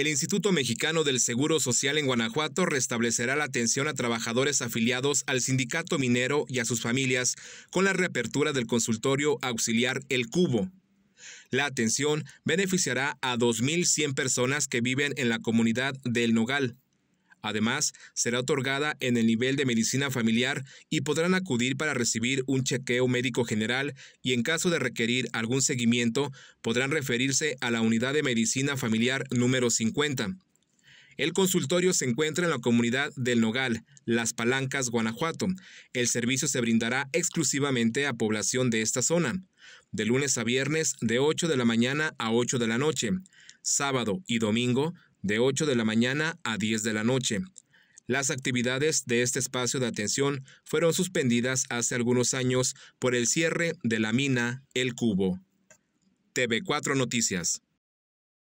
El Instituto Mexicano del Seguro Social en Guanajuato restablecerá la atención a trabajadores afiliados al sindicato minero y a sus familias con la reapertura del consultorio auxiliar El Cubo. La atención beneficiará a 2.100 personas que viven en la comunidad del Nogal. Además, será otorgada en el nivel de medicina familiar y podrán acudir para recibir un chequeo médico general y en caso de requerir algún seguimiento, podrán referirse a la unidad de medicina familiar número 50. El consultorio se encuentra en la comunidad del Nogal, Las Palancas, Guanajuato. El servicio se brindará exclusivamente a población de esta zona, de lunes a viernes de 8 de la mañana a 8 de la noche. Sábado y domingo de 8 de la mañana a 10 de la noche. Las actividades de este espacio de atención fueron suspendidas hace algunos años por el cierre de la mina El Cubo. TV4 Noticias.